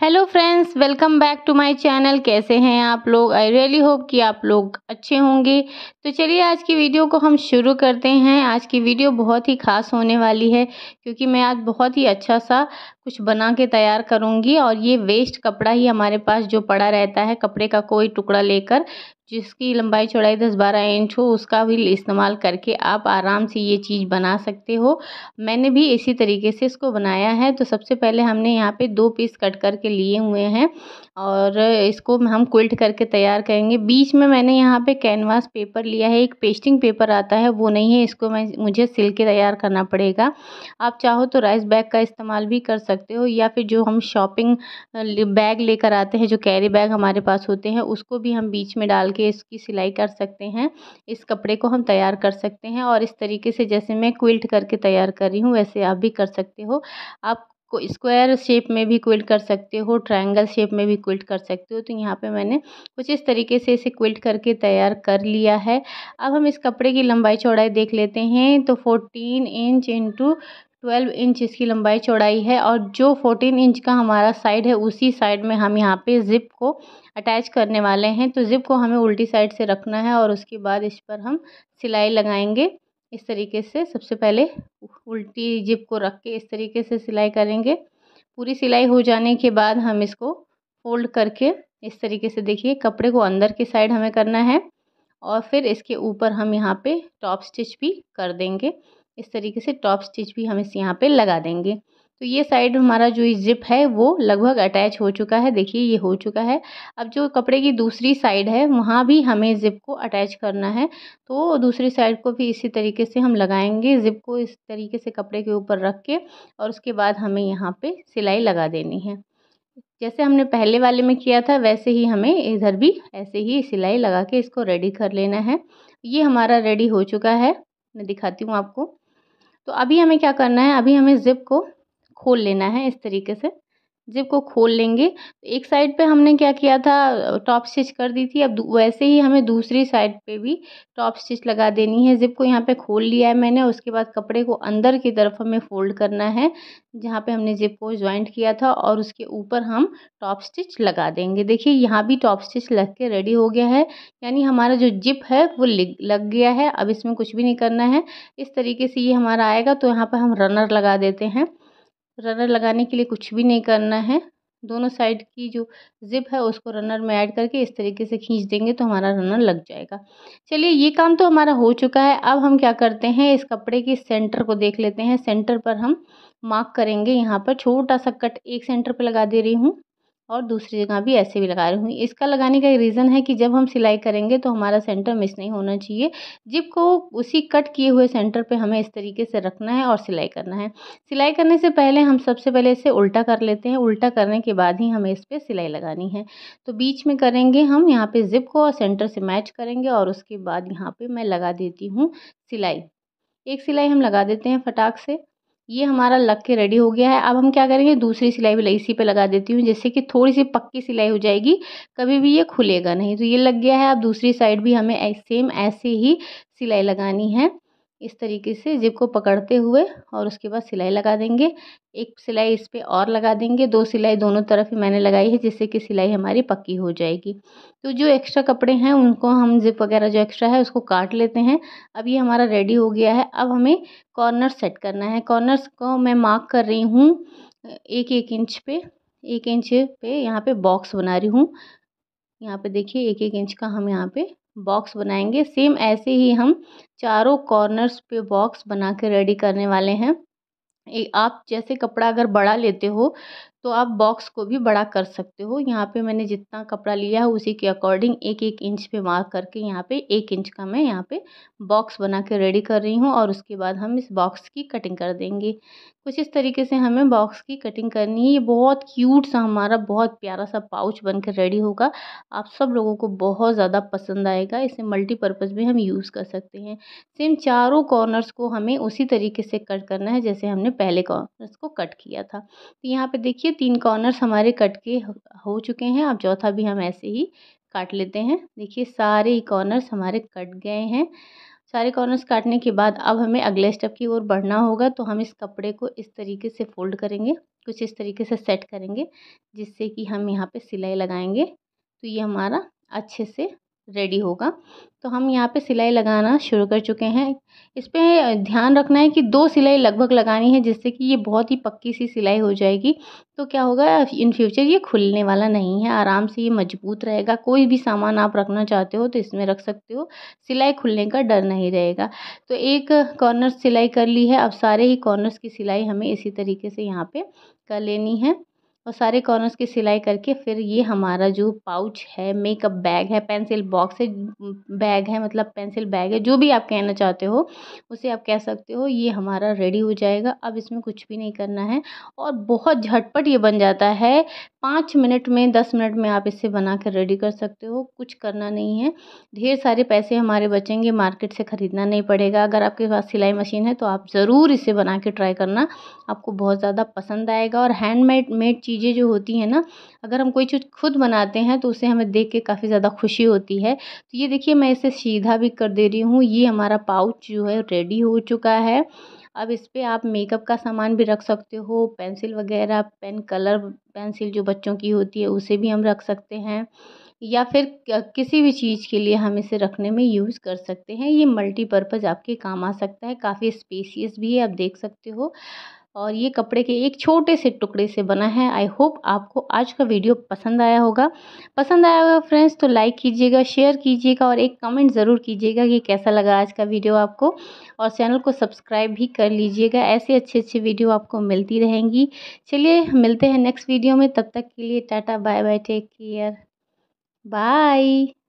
hello friends welcome back to my channel कैसे हैं आप लोग आई रियली होप कि आप लोग अच्छे होंगे तो चलिए आज की वीडियो को हम शुरू करते हैं आज की वीडियो बहुत ही खास होने वाली है क्योंकि मैं आज बहुत ही अच्छा सा कुछ बना के तैयार करूँगी और ये वेस्ट कपड़ा ही हमारे पास जो पड़ा रहता है कपड़े का कोई टुकड़ा लेकर जिसकी लंबाई चौड़ाई दस बारह इंच हो उसका भी इस्तेमाल करके आप आराम से ये चीज़ बना सकते हो मैंने भी इसी तरीके से इसको बनाया है तो सबसे पहले हमने यहाँ पे दो पीस कट करके लिए हुए हैं और इसको हम क्विल्ट करके तैयार करेंगे बीच में मैंने यहाँ पे कैनवास पेपर लिया है एक पेस्टिंग पेपर आता है वो नहीं है इसको मैं मुझे सिल के तैयार करना पड़ेगा आप चाहो तो राइस बैग का इस्तेमाल भी कर सकते हो या फिर जो हम शॉपिंग बैग लेकर आते हैं जो कैरी बैग हमारे पास होते हैं उसको भी हम बीच में डाल के इसकी सिलाई कर सकते हैं इस कपड़े को हम तैयार कर सकते हैं और इस तरीके से जैसे मैं क्विल्ट करके तैयार कर रही हूँ वैसे आप भी कर सकते हो आप को स्क्वायर शेप में भी क्विल्ट कर सकते हो ट्रायंगल शेप में भी क्विल्ट कर सकते हो तो यहाँ पे मैंने कुछ इस तरीके से इसे क्विल्ट करके तैयार कर लिया है अब हम इस कपड़े की लंबाई चौड़ाई देख लेते हैं तो fourteen inch into twelve inch इसकी लंबाई चौड़ाई है और जो फोर्टीन इंच का हमारा साइड है उसी साइड में हम यहाँ पे ज़िप को अटैच करने वाले हैं तो ज़िप को हमें उल्टी साइड से रखना है और उसके बाद इस पर हम सिलाई लगाएंगे इस तरीके से सबसे पहले उल्टी जिप को रख के इस तरीके से सिलाई करेंगे पूरी सिलाई हो जाने के बाद हम इसको फोल्ड करके इस तरीके से देखिए कपड़े को अंदर की साइड हमें करना है और फिर इसके ऊपर हम यहाँ पे टॉप स्टिच भी कर देंगे इस तरीके से टॉप स्टिच भी हम इस यहाँ पे लगा देंगे तो ये साइड हमारा जो जिप है वो लगभग अटैच हो चुका है देखिए ये हो चुका है अब जो कपड़े की दूसरी साइड है वहाँ भी हमें ज़िप को अटैच करना है तो दूसरी साइड को भी इसी तरीके से हम लगाएंगे ज़िप को इस तरीके से कपड़े के ऊपर रख के और उसके बाद हमें यहाँ पे सिलाई लगा देनी है जैसे हमने पहले वाले में किया था वैसे ही हमें इधर भी ऐसे ही सिलाई लगा के इसको रेडी कर लेना है ये हमारा रेडी हो चुका है मैं दिखाती हूँ आपको तो अभी हमें क्या करना है अभी हमें ज़िप को खोल लेना है इस तरीके से जिप को खोल लेंगे एक साइड पे हमने क्या किया था टॉप स्टिच कर दी थी अब वैसे ही हमें दूसरी साइड पे भी टॉप स्टिच लगा देनी है जिप को यहाँ पे खोल लिया है मैंने उसके बाद कपड़े को अंदर की तरफ हमें फोल्ड करना है जहाँ पे हमने जिप को ज्वाइंट किया था और उसके ऊपर हम टॉप स्टिच लगा देंगे देखिए यहाँ भी टॉप स्टिच लग के रेडी हो गया है यानी हमारा जो जिप है वो लग गया है अब इसमें कुछ भी नहीं करना है इस तरीके से ये हमारा आएगा तो यहाँ पर हम रनर लगा देते हैं रनर लगाने के लिए कुछ भी नहीं करना है दोनों साइड की जो ज़िप है उसको रनर में ऐड करके इस तरीके से खींच देंगे तो हमारा रनर लग जाएगा चलिए ये काम तो हमारा हो चुका है अब हम क्या करते हैं इस कपड़े के सेंटर को देख लेते हैं सेंटर पर हम मार्क करेंगे यहाँ पर छोटा सा कट एक सेंटर पर लगा दे रही हूँ और दूसरी जगह भी ऐसे भी लगा रही हूँ इसका लगाने का रीज़न है कि जब हम सिलाई करेंगे तो हमारा सेंटर मिस नहीं होना चाहिए जिप को उसी कट किए हुए सेंटर पे हमें इस तरीके से रखना है और सिलाई करना है सिलाई करने से पहले हम सबसे पहले इसे उल्टा कर लेते हैं उल्टा करने के बाद ही हमें इस पर सिलाई लगानी है तो बीच में करेंगे हम यहाँ पर जिप को और सेंटर से मैच करेंगे और उसके बाद यहाँ पर मैं लगा देती हूँ सिलाई एक सिलाई हम लगा देते हैं फटाक से ये हमारा लग के रेडी हो गया है अब हम क्या करेंगे दूसरी सिलाई भी इसी पे लगा देती हूँ जिससे कि थोड़ी सी पक्की सिलाई हो जाएगी कभी भी ये खुलेगा नहीं तो ये लग गया है अब दूसरी साइड भी हमें सेम ऐसे ही सिलाई लगानी है इस तरीके से ज़िप को पकड़ते हुए और उसके बाद सिलाई लगा देंगे एक सिलाई इस पर और लगा देंगे दो सिलाई दोनों तरफ ही मैंने लगाई है जिससे कि सिलाई हमारी पक्की हो जाएगी तो जो एक्स्ट्रा कपड़े हैं उनको हम ज़िप वगैरह जो एक्स्ट्रा है उसको काट लेते हैं अब ये हमारा रेडी हो गया है अब हमें कॉर्नर सेट करना है कॉर्नर्स को मैं मार्क कर रही हूँ एक एक इंच पे एक इंच पे यहाँ पे बॉक्स बना रही हूँ यहाँ पे देखिए एक एक इंच का हम यहाँ पे बॉक्स बनाएंगे सेम ऐसे ही हम चारों कॉर्नर्स पे बॉक्स बना के रेडी करने वाले हैं आप जैसे कपड़ा अगर बड़ा लेते हो तो आप बॉक्स को भी बड़ा कर सकते हो यहाँ पे मैंने जितना कपड़ा लिया है उसी के अकॉर्डिंग एक एक इंच पे मार्क करके यहाँ पे एक इंच का मैं यहाँ पे बॉक्स बना के रेडी कर रही हूँ और उसके बाद हम इस बॉक्स की कटिंग कर देंगे कुछ इस तरीके से हमें बॉक्स की कटिंग करनी है ये बहुत क्यूट सा हमारा बहुत प्यारा सा पाउच बन कर रेडी होगा आप सब लोगों को बहुत ज़्यादा पसंद आएगा इसे मल्टीपर्पज़ में हम यूज़ कर सकते हैं सेम चारों कॉर्नर्स को हमें उसी तरीके से कट करना है जैसे हमने पहले कॉर्नर्स को कट किया था तो यहाँ पर देखिए तीन कॉर्नर्स हमारे कट के हो चुके हैं अब चौथा भी हम ऐसे ही काट लेते हैं देखिए सारे कॉर्नर्स हमारे कट गए हैं सारे कॉर्नर्स काटने के बाद अब हमें अगले स्टेप की ओर बढ़ना होगा तो हम इस कपड़े को इस तरीके से फोल्ड करेंगे कुछ इस तरीके से सेट करेंगे जिससे कि हम यहाँ पे सिलाई लगाएंगे तो ये हमारा अच्छे से रेडी होगा तो हम यहाँ पे सिलाई लगाना शुरू कर चुके हैं इस पर ध्यान रखना है कि दो सिलाई लगभग लगानी है जिससे कि ये बहुत ही पक्की सी सिलाई हो जाएगी तो क्या होगा इन फ्यूचर ये खुलने वाला नहीं है आराम से ये मजबूत रहेगा कोई भी सामान आप रखना चाहते हो तो इसमें रख सकते हो सिलाई खुलने का डर नहीं रहेगा तो एक कॉर्नर सिलाई कर ली है अब सारे ही कॉर्नर्स की सिलाई हमें इसी तरीके से यहाँ पर कर लेनी है और सारे कॉर्नर्स की सिलाई करके फिर ये हमारा जो पाउच है मेकअप बैग है पेंसिल बॉक्स है बैग है मतलब पेंसिल बैग है जो भी आप कहना चाहते हो उसे आप कह सकते हो ये हमारा रेडी हो जाएगा अब इसमें कुछ भी नहीं करना है और बहुत झटपट ये बन जाता है पाँच मिनट में दस मिनट में आप इसे बना कर रेडी कर सकते हो कुछ करना नहीं है ढेर सारे पैसे हमारे बचेंगे मार्केट से ख़रीदना नहीं पड़ेगा अगर आपके पास सिलाई मशीन है तो आप ज़रूर इसे बना के ट्राई करना आपको बहुत ज़्यादा पसंद आएगा और हैंडमेड मेड चीज़ चीज़ें जो होती हैं ना अगर हम कोई चीज़ खुद बनाते हैं तो उसे हमें देख के काफ़ी ज़्यादा खुशी होती है तो ये देखिए मैं इसे सीधा भी कर दे रही हूँ ये हमारा पाउच जो है रेडी हो चुका है अब इस पर आप मेकअप का सामान भी रख सकते हो पेंसिल वगैरह पेन कलर पेंसिल जो बच्चों की होती है उसे भी हम रख सकते हैं या फिर किसी भी चीज़ के लिए हम इसे रखने में यूज़ कर सकते हैं ये मल्टीपर्पज़ आपके काम आ सकता है काफ़ी स्पेसियस भी है आप देख सकते हो और ये कपड़े के एक छोटे से टुकड़े से बना है आई होप आपको आज का वीडियो पसंद आया होगा पसंद आया होगा फ्रेंड्स तो लाइक कीजिएगा शेयर कीजिएगा और एक कमेंट ज़रूर कीजिएगा कि कैसा लगा आज का वीडियो आपको और चैनल को सब्सक्राइब भी कर लीजिएगा ऐसे अच्छे अच्छे वीडियो आपको मिलती रहेंगी चलिए मिलते हैं नेक्स्ट वीडियो में तब तक के लिए tata bye bye take care bye